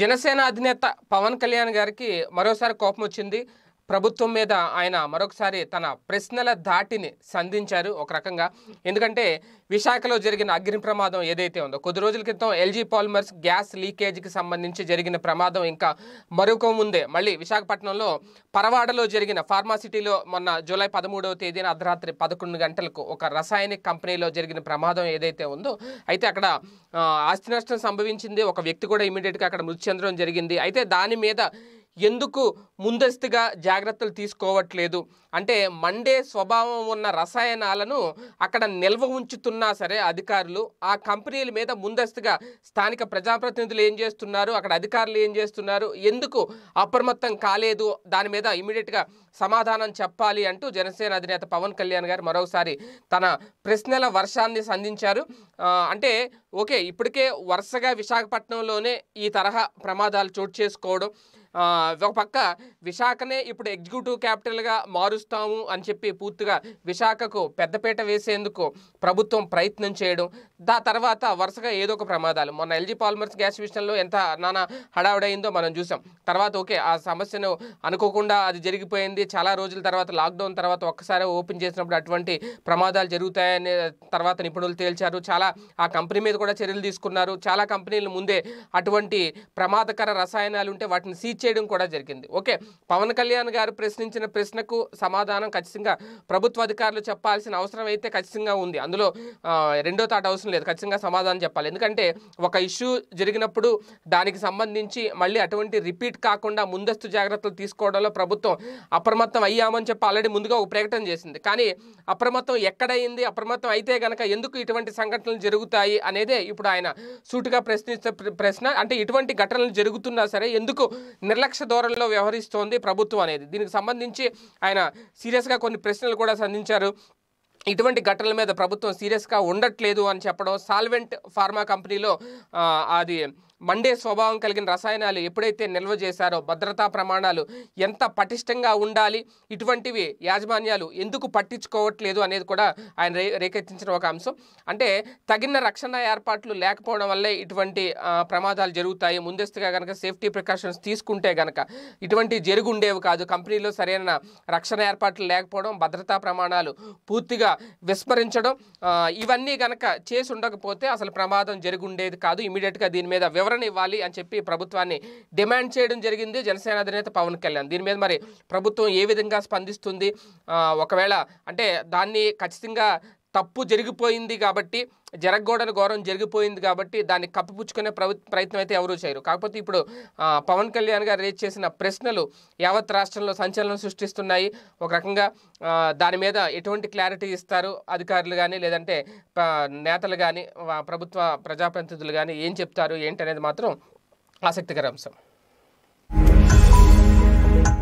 జనసేన అధినేత పవన్ కళ్యాణ్ గారికి మరోసారి కోపం వచ్చింది ప్రభుత్వం మీద ఆయన మరొకసారి తన ప్రశ్నల ధాటిని సంధించారు ఒక రకంగా ఎందుకంటే విశాఖలో జరిగిన అగ్ని ప్రమాదం ఏదైతే ఉందో కొద్ది రోజుల క్రితం ఎల్జీ పాలిమర్స్ గ్యాస్ లీకేజ్కి సంబంధించి జరిగిన ప్రమాదం ఇంకా మరొక ముందే మళ్ళీ విశాఖపట్నంలో పరవాడలో జరిగిన ఫార్మాసిటీలో మొన్న జూలై పదమూడవ తేదీన అర్ధరాత్రి పదకొండు గంటలకు ఒక రసాయనిక కంపెనీలో జరిగిన ప్రమాదం ఏదైతే ఉందో అయితే అక్కడ ఆస్తి నష్టం సంభవించింది ఒక వ్యక్తి కూడా ఇమీడియట్గా అక్కడ మృతి చెందడం జరిగింది అయితే దాని మీద ఎందుకు ముందస్తుగా జాగ్రత్తలు తీసుకోవట్లేదు అంటే మండే స్వభావం ఉన్న రసాయనాలను అక్కడ నిల్వ ఉంచుతున్నా సరే అధికారులు ఆ కంపెనీల మీద ముందస్తుగా స్థానిక ప్రజాప్రతినిధులు ఏం చేస్తున్నారు అక్కడ అధికారులు ఏం చేస్తున్నారు ఎందుకు అప్రమత్తం కాలేదు దాని మీద ఇమీడియట్గా సమాధానం చెప్పాలి అంటూ జనసేన అధినేత పవన్ కళ్యాణ్ గారు మరోసారి తన ప్రశ్నల వర్షాన్ని సంధించారు అంటే ఓకే ఇప్పటికే వరుసగా విశాఖపట్నంలోనే ఈ తరహా ప్రమాదాలు చోటు చేసుకోవడం ఒక పక్క విశాఖనే ఇప్పుడు ఎగ్జిక్యూటివ్ క్యాపిటల్గా మారుస్తాము అని చెప్పి పూర్తిగా విశాఖకు పెద్దపేట వేసేందుకు ప్రభుత్వం ప్రయత్నం చేయడం దా తర్వాత వరుసగా ఏదో ఒక ప్రమాదాలు మొన్న ఎల్జీ పాల్మర్స్ గ్యాస్ విషయంలో ఎంత నానా హడావుడైందో మనం చూసాం తర్వాత ఓకే ఆ సమస్యను అనుకోకుండా అది జరిగిపోయింది చాలా రోజుల తర్వాత లాక్డౌన్ తర్వాత ఒక్కసారి ఓపెన్ చేసినప్పుడు అటువంటి ప్రమాదాలు జరుగుతాయని తర్వాత నిపుణులు తేల్చారు చాలా ఆ కంపెనీ మీద కూడా చర్యలు తీసుకున్నారు చాలా కంపెనీలు ముందే అటువంటి ప్రమాదకర రసాయనాలు ఉంటే వాటిని సీజ్ చేయడం కూడా జరిగింది ఓకే పవన్ కళ్యాణ్ గారు ప్రశ్నించిన ప్రశ్నకు సమాధానం ఖచ్చితంగా ప్రభుత్వ అధికారులు చెప్పాల్సిన అవసరం అయితే ఖచ్చితంగా ఉంది అందులో రెండో తాట అవసరం లేదు ఖచ్చితంగా సమాధానం చెప్పాలి ఎందుకంటే ఒక ఇష్యూ జరిగినప్పుడు దానికి సంబంధించి మళ్ళీ అటువంటి రిపీట్ కాకుండా ముందస్తు జాగ్రత్తలు తీసుకోవడంలో ప్రభుత్వం అప్రమత్తం అయ్యామని చెప్పి ఆల్రెడీ ముందుగా ఒక ప్రకటన చేసింది కానీ అప్రమత్తం ఎక్కడైంది అప్రమత్తం అయితే కనుక ఎందుకు ఇటువంటి సంఘటనలు ఘటనలు జరుగుతాయి అనేదే ఇప్పుడు ఆయన సూటుగా ప్రశ్నిస్తున్న ప్రశ్న అంటే ఇటువంటి ఘటనలు జరుగుతున్నా సరే ఎందుకు నిర్లక్ష్య ధోరణిలో వ్యవహరిస్తోంది ప్రభుత్వం అనేది దీనికి సంబంధించి ఆయన సీరియస్గా కొన్ని ప్రశ్నలు కూడా సంధించారు ఇటువంటి ఘటనల మీద ప్రభుత్వం సీరియస్గా ఉండట్లేదు అని చెప్పడం సాల్వెంట్ ఫార్మా కంపెనీలో అది మండే స్వభావం కలిగిన రసాయనాలు ఎప్పుడైతే నిల్వ చేశారో భద్రతా ప్రమాణాలు ఎంత పటిష్టంగా ఉండాలి ఇటువంటివి యాజమాన్యాలు ఎందుకు పట్టించుకోవట్లేదు అనేది కూడా ఆయన రేకెత్తించిన ఒక అంశం అంటే తగిన రక్షణ ఏర్పాట్లు లేకపోవడం వల్లే ఇటువంటి ప్రమాదాలు జరుగుతాయి ముందస్తుగా కనుక సేఫ్టీ ప్రికాషన్స్ తీసుకుంటే కనుక ఇటువంటి జరుగుండేవి కాదు కంపెనీలో సరైన రక్షణ ఏర్పాట్లు లేకపోవడం భద్రతా ప్రమాణాలు పూర్తిగా విస్మరించడం ఇవన్నీ కనుక చేసి ఉండకపోతే అసలు ప్రమాదం జరుగుండేది కాదు ఇమీడియట్గా దీని మీద వివరణ సవరణ ఇవ్వాలి అని చెప్పి ప్రభుత్వాన్ని డిమాండ్ చేయడం జరిగింది జనసేన అధినేత పవన్ కళ్యాణ్ దీని మీద మరి ప్రభుత్వం ఏ విధంగా స్పందిస్తుంది ఒకవేళ అంటే దాన్ని ఖచ్చితంగా తప్పు జరిగిపోయింది కాబట్టి జరగకూడని ఘోరం జరిగిపోయింది కాబట్టి దాన్ని కప్పిపుచ్చుకునే ప్రయత్నం అయితే ఎవరూ చేయరు కాకపోతే ఇప్పుడు పవన్ కళ్యాణ్ గారు రేజ్ చేసిన ప్రశ్నలు యావత్ రాష్ట్రంలో సంచలనం సృష్టిస్తున్నాయి ఒక రకంగా దాని మీద ఎటువంటి క్లారిటీ ఇస్తారు అధికారులు కానీ లేదంటే నేతలు కానీ ప్రభుత్వ ప్రజాప్రతినిధులు కానీ ఏం చెప్తారు ఏంటనేది మాత్రం ఆసక్తికర అంశం